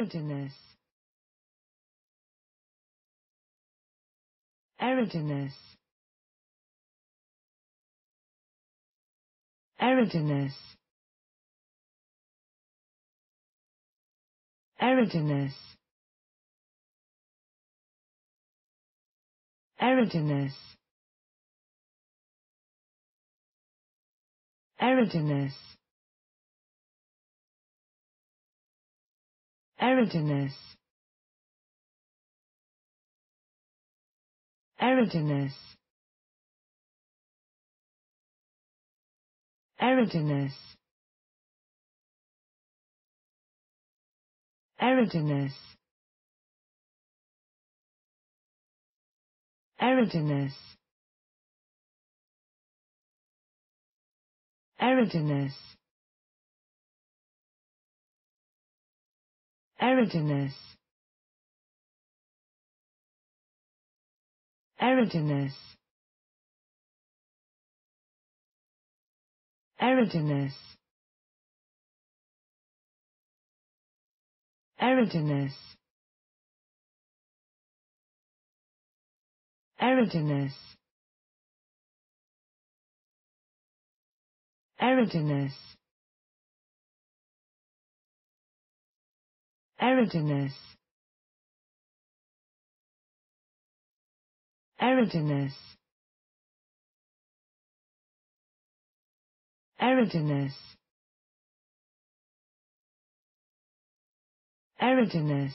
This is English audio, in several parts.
Eridanus. Eridanus. Eridanus. Eridanus. Eridanus. Erudinous. Eridanus. Eridanus. Eridanus. Eridanus. Eridanus. Erudiness Eridanus Eridanus Eridanus Eridanus Eridanus Eridanus Eridanus Eridanus Eridanus Eridanus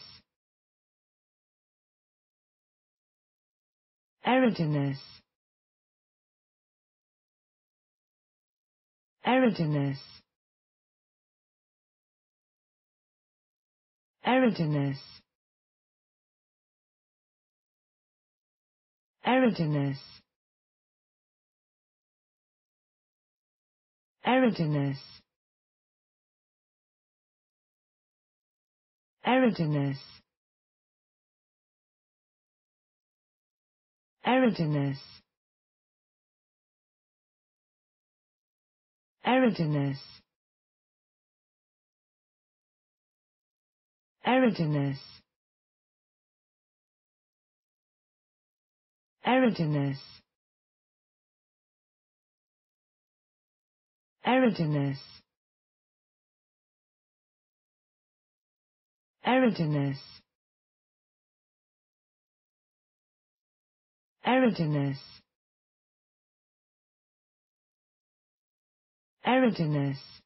Eridanus Eridanus Eridanus. Eridanus. Eridanus. Eridanus. Eridanus. Erudinous. Eridanus Eridanus Eridanus Eridanus Eridanus Eridanus